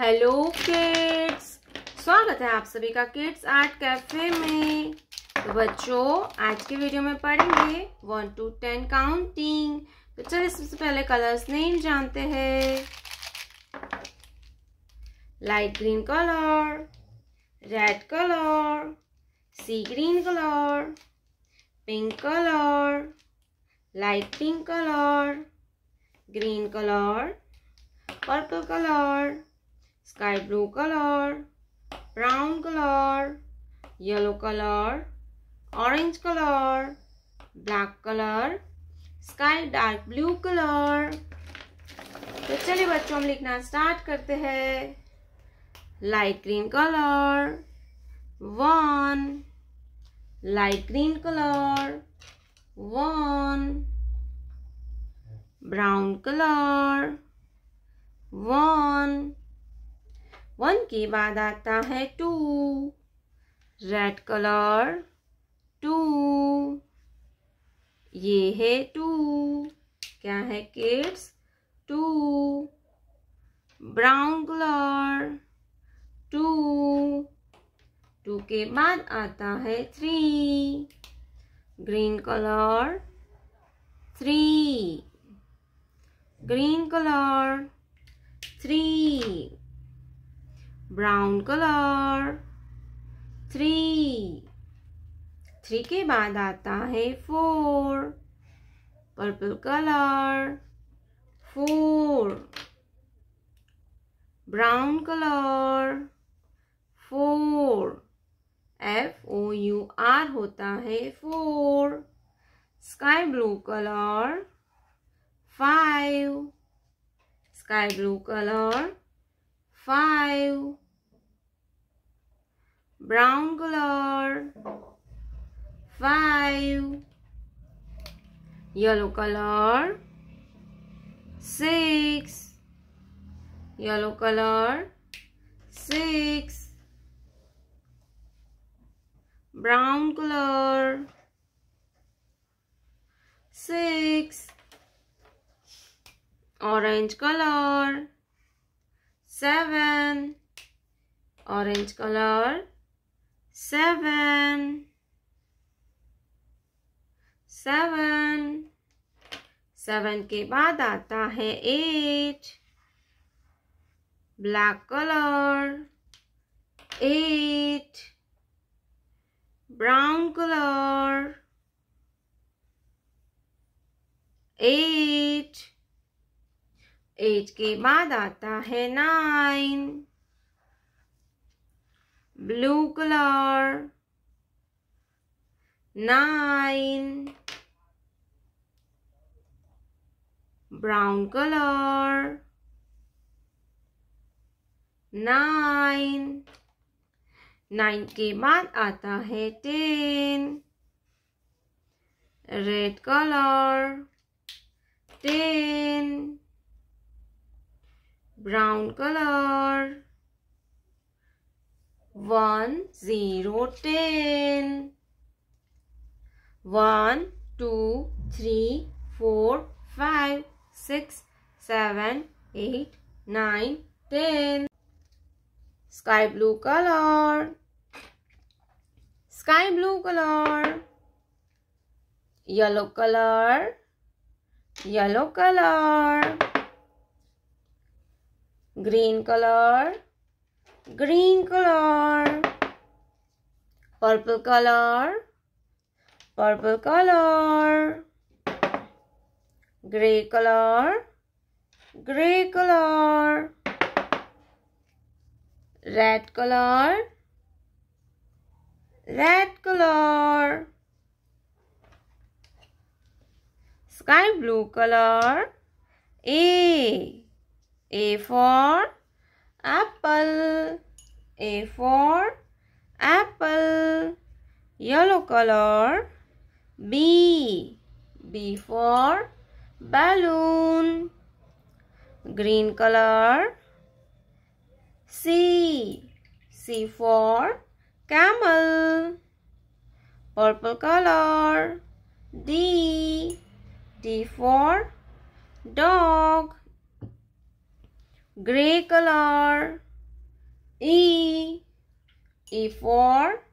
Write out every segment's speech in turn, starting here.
Hello kids स्वागत है आप सभी का किड्स आर्ट कैफे में तो बच्चों आज के वीडियो में पढ़ेंगे वन टू टेन काउंटिंग तो चलिए सबसे पहले कलर्स नेम जानते हैं light green colour red colour sea green colour pink colour light pink colour green colour purple colour sky blue color brown color yellow color orange color black color sky dark blue colour तो चलिए बच्चों हम लिखना start करते हैं light green colour one light green colour one brown colour one one के बाद आता है टू रेड कलर टू ये है टू क्या है kids two brown colour two two के बाद आता है three green colour three green colour three brown colour three three के बाद आता है four purple colour four brown colour four F O U R होता है four sky blue colour five sky blue colour five brown color five yellow color six yellow color six brown color six orange color seven orange color seven, seven, seven के बाद आता है eight black colour eight brown colour eight eight के बाद आता है nine blue color nine brown color nine nine के बाद आता है ten red colour ten brown colour 1, 0, 10. 1, 2, 3, 4, 5, 6, 7, 8, 9, 10. Sky blue color. Sky blue color. Yellow color. Yellow color. Green color green color purple color purple color gray color gray color red color red color sky blue color a a for apple a for apple. Yellow color. B. B for balloon. Green color. C. C for camel. Purple color. D. D for dog. Gray color. E. E for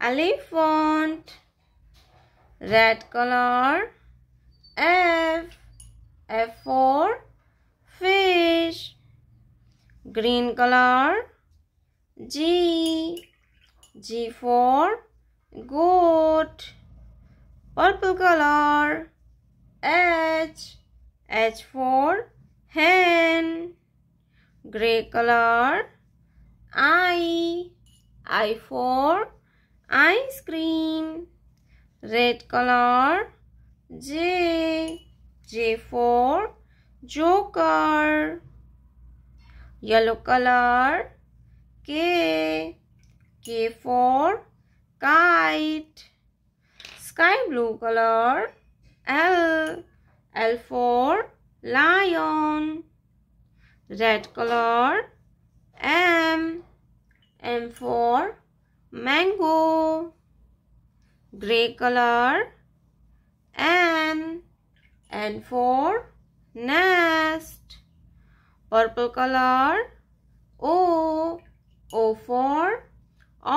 elephant. Red color. F. F for fish. Green color. G. G for goat. Purple color. H. H for hen. Gray color. I. I for ice cream. Red color J. J for joker. Yellow color K. K for kite. Sky blue color L. L for lion. Red color M. M for mango gray color and and for nest purple color o o for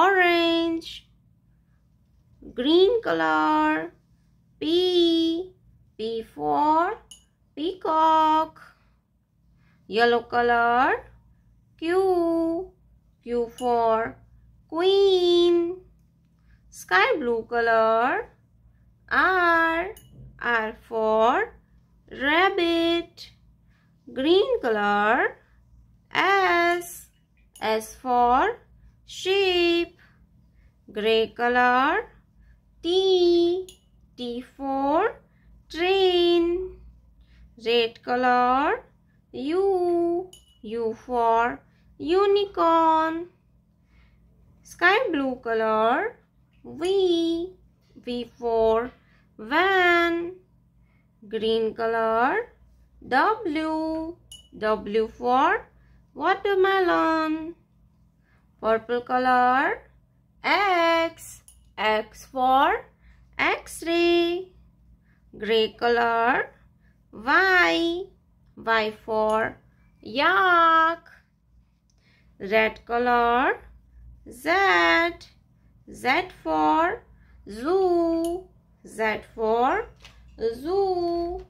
orange green color p p for peacock yellow color q q for queen sky blue color r r for rabbit green color s s for sheep gray color t t for train red color u u for unicorn sky blue color V V for van green color W W for watermelon purple color X X for x-ray gray color Y Y for yak red color Z. Z for zoo. Z for zoo.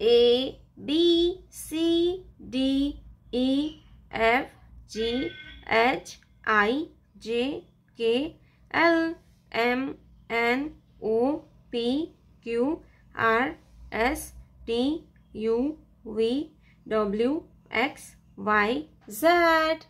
A, B, C, D, E, F, G, H, I, J, K, L, M, N, O, P, Q, R, S, T, U, V, W, X, Y, Z.